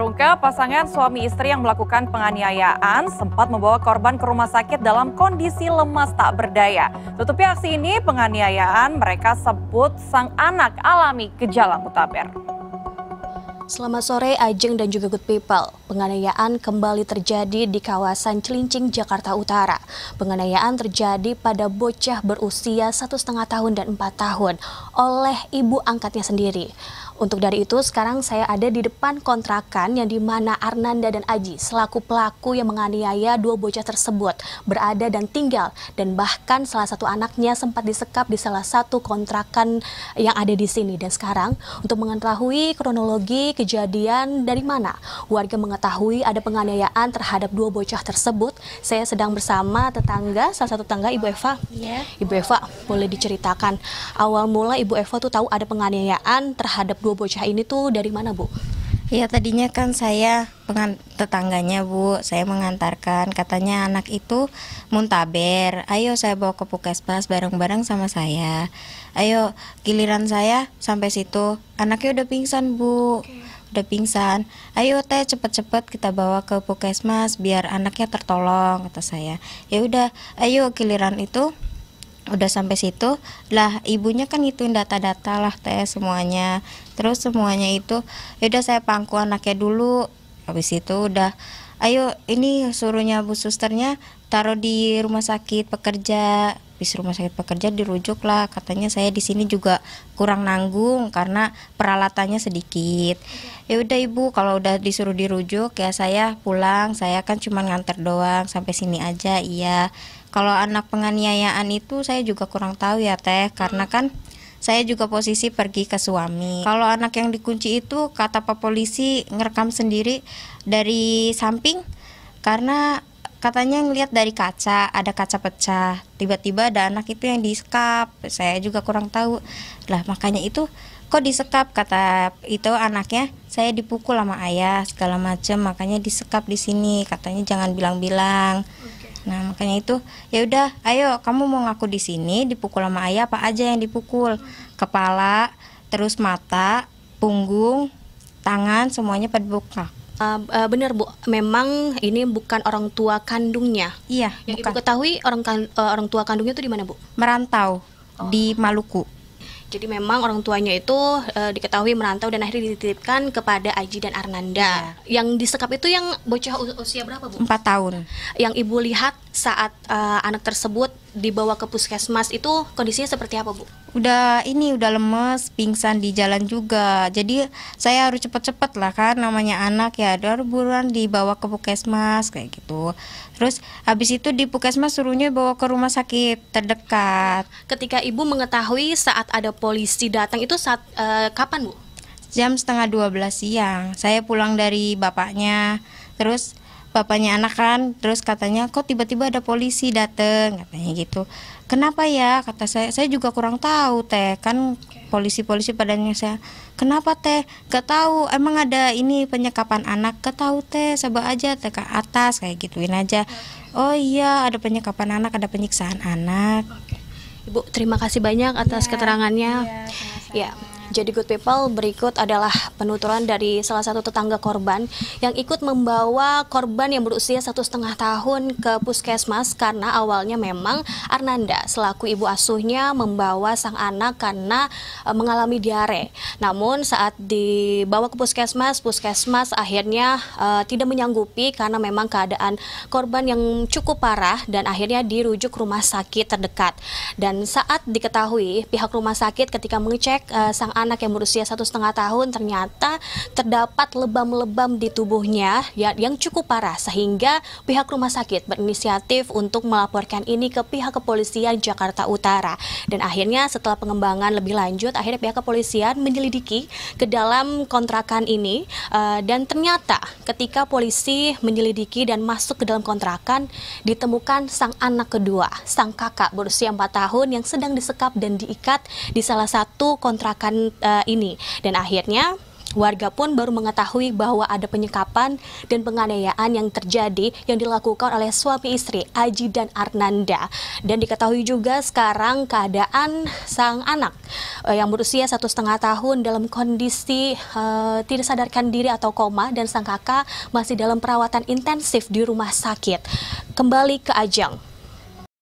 Terungkap pasangan suami istri yang melakukan penganiayaan sempat membawa korban ke rumah sakit dalam kondisi lemas tak berdaya. Tutupi aksi ini penganiayaan mereka sebut sang anak alami gejala mutaber. Selamat sore Ajeng dan juga Good People. Penganiayaan kembali terjadi di kawasan Celincing, Jakarta Utara. Penganiayaan terjadi pada bocah berusia satu setengah tahun dan empat tahun oleh ibu angkatnya sendiri. Untuk dari itu, sekarang saya ada di depan kontrakan yang dimana Arnanda dan Aji selaku pelaku yang menganiaya dua bocah tersebut berada dan tinggal dan bahkan salah satu anaknya sempat disekap di salah satu kontrakan yang ada di sini. Dan sekarang untuk mengetahui kronologi kejadian dari mana warga mengetahui ada penganiayaan terhadap dua bocah tersebut, saya sedang bersama tetangga, salah satu tetangga Ibu Eva. Iya. Ibu Eva, boleh diceritakan awal mula Ibu Eva tuh tahu ada penganiayaan terhadap dua dua bocah ini tuh dari mana Bu? Ya tadinya kan saya tetangganya Bu, saya mengantarkan katanya anak itu muntaber. Ayo saya bawa ke Puskesmas bareng-bareng sama saya. Ayo giliran saya sampai situ, anaknya udah pingsan Bu. Udah pingsan. Ayo Teh cepet-cepet kita bawa ke Puskesmas biar anaknya tertolong kata saya. Ya udah, ayo giliran itu udah sampai situ lah ibunya kan itu data-data lah teh semuanya terus semuanya itu ya udah saya pangku anaknya dulu habis itu udah ayo ini suruhnya bu susternya taruh di rumah sakit pekerja habis rumah sakit pekerja dirujuk lah katanya saya di sini juga kurang nanggung karena peralatannya sedikit ya udah ibu kalau udah disuruh dirujuk ya saya pulang saya kan cuma nganter doang sampai sini aja iya kalau anak penganiayaan itu saya juga kurang tahu ya Teh, karena hmm. kan saya juga posisi pergi ke suami. Kalau anak yang dikunci itu kata Pak polisi ngerekam sendiri dari samping karena katanya ngelihat dari kaca ada kaca pecah tiba-tiba ada anak itu yang disekap saya juga kurang tahu lah makanya itu kok disekap kata itu anaknya saya dipukul sama ayah segala macam makanya disekap di sini katanya jangan bilang-bilang hmm. Nah makanya itu ya udah, ayo kamu mau ngaku di sini dipukul sama ayah apa aja yang dipukul? Kepala, terus mata, punggung, tangan semuanya pada buka. Uh, ah, uh, ah, benar bu, memang ini bukan orang tua kandungnya. Iya. Yang bukan. ibu ketahui orang kan, uh, orang tua kandungnya itu di mana bu? Merantau oh. di Maluku. Jadi memang orang tuanya itu e, diketahui merantau dan akhirnya dititipkan kepada Aji dan Arnanda. Ya. Yang disekap itu yang bocah usia berapa, Bu? Empat tahun. Yang Ibu lihat saat uh, anak tersebut dibawa ke puskesmas itu kondisinya seperti apa bu? Udah ini udah lemes, pingsan di jalan juga. Jadi saya harus cepat-cepat lah kan namanya anak ya, ada buruan dibawa ke puskesmas kayak gitu. Terus habis itu di puskesmas suruhnya bawa ke rumah sakit terdekat. Ketika ibu mengetahui saat ada polisi datang itu saat uh, kapan bu? Jam setengah 12 siang. Saya pulang dari bapaknya. Terus bapaknya anak kan terus katanya kok tiba-tiba ada polisi dateng katanya gitu kenapa ya kata saya saya juga kurang tahu teh kan polisi-polisi padanya saya kenapa teh gak tahu emang ada ini penyekapan anak gak tahu teh sabar aja teh ke atas kayak gituin aja oh iya ada penyekapan anak ada penyiksaan anak Ibu terima kasih banyak atas iya, iya, ya, keterangannya ya, ya jadi Good People, berikut adalah penuturan dari salah satu tetangga korban yang ikut membawa korban yang berusia satu setengah tahun ke puskesmas karena awalnya memang Arnanda selaku ibu asuhnya membawa sang anak karena eh, mengalami diare. Namun saat dibawa ke puskesmas, puskesmas akhirnya e, tidak menyanggupi karena memang keadaan korban yang cukup parah dan akhirnya dirujuk rumah sakit terdekat. Dan saat diketahui pihak rumah sakit ketika mengecek e, sang anak yang berusia satu setengah tahun ternyata terdapat lebam-lebam di tubuhnya ya, yang cukup parah sehingga pihak rumah sakit berinisiatif untuk melaporkan ini ke pihak kepolisian Jakarta Utara dan akhirnya setelah pengembangan lebih lanjut akhirnya pihak kepolisian menyelidiki ke dalam kontrakan ini uh, dan ternyata ketika polisi menyelidiki dan masuk ke dalam kontrakan ditemukan sang anak kedua sang kakak berusia 4 tahun yang sedang disekap dan diikat di salah satu kontrakan uh, ini dan akhirnya Warga pun baru mengetahui bahwa ada penyekapan dan penganiayaan yang terjadi yang dilakukan oleh suami istri Aji dan Arnanda. Dan diketahui juga sekarang keadaan sang anak eh, yang berusia satu setengah tahun dalam kondisi uh, tidak sadarkan diri atau koma dan sang kakak masih dalam perawatan intensif di rumah sakit. Kembali ke Ajang.